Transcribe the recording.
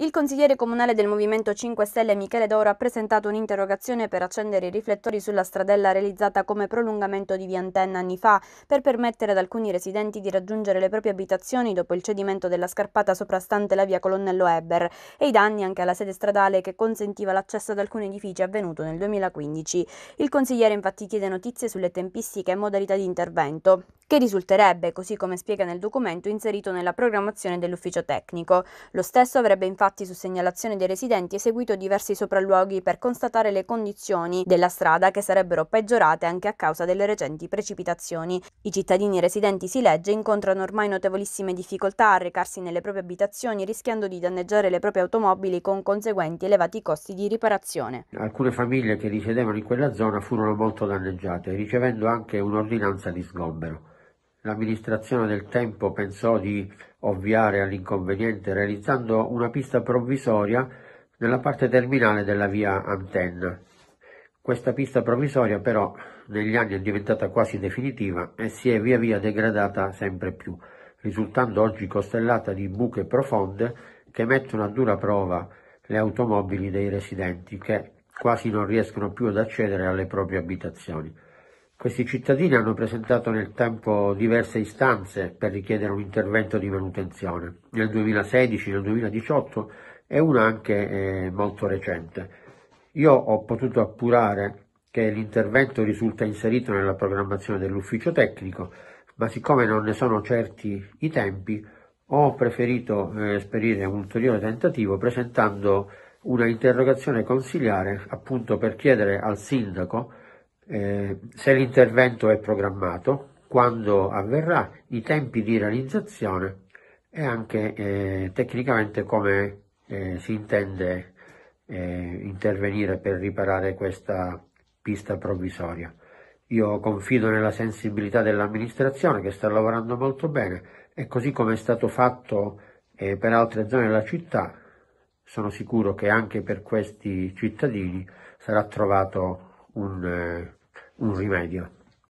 Il consigliere comunale del Movimento 5 Stelle Michele Doro ha presentato un'interrogazione per accendere i riflettori sulla stradella realizzata come prolungamento di via Antenna anni fa per permettere ad alcuni residenti di raggiungere le proprie abitazioni dopo il cedimento della scarpata soprastante la via Colonnello Eber e i danni anche alla sede stradale che consentiva l'accesso ad alcuni edifici avvenuto nel 2015. Il consigliere infatti chiede notizie sulle tempistiche e modalità di intervento che risulterebbe, così come spiega nel documento, inserito nella programmazione dell'ufficio tecnico. Lo stesso avrebbe infatti su segnalazione dei residenti eseguito diversi sopralluoghi per constatare le condizioni della strada che sarebbero peggiorate anche a causa delle recenti precipitazioni. I cittadini residenti, si legge, incontrano ormai notevolissime difficoltà a recarsi nelle proprie abitazioni rischiando di danneggiare le proprie automobili con conseguenti elevati costi di riparazione. Alcune famiglie che risiedevano in quella zona furono molto danneggiate, ricevendo anche un'ordinanza di sgombero. L'amministrazione del tempo pensò di ovviare all'inconveniente realizzando una pista provvisoria nella parte terminale della via Antenna. Questa pista provvisoria però negli anni è diventata quasi definitiva e si è via via degradata sempre più, risultando oggi costellata di buche profonde che mettono a dura prova le automobili dei residenti che quasi non riescono più ad accedere alle proprie abitazioni. Questi cittadini hanno presentato nel tempo diverse istanze per richiedere un intervento di manutenzione, nel 2016, nel 2018 e una anche eh, molto recente. Io ho potuto appurare che l'intervento risulta inserito nella programmazione dell'ufficio tecnico, ma siccome non ne sono certi i tempi, ho preferito eh, esperire un ulteriore tentativo presentando una interrogazione consiliare appunto per chiedere al sindaco eh, se l'intervento è programmato, quando avverrà, i tempi di realizzazione e anche eh, tecnicamente come eh, si intende eh, intervenire per riparare questa pista provvisoria. Io confido nella sensibilità dell'amministrazione che sta lavorando molto bene e così come è stato fatto eh, per altre zone della città, sono sicuro che anche per questi cittadini sarà trovato un, eh, 十们去买点。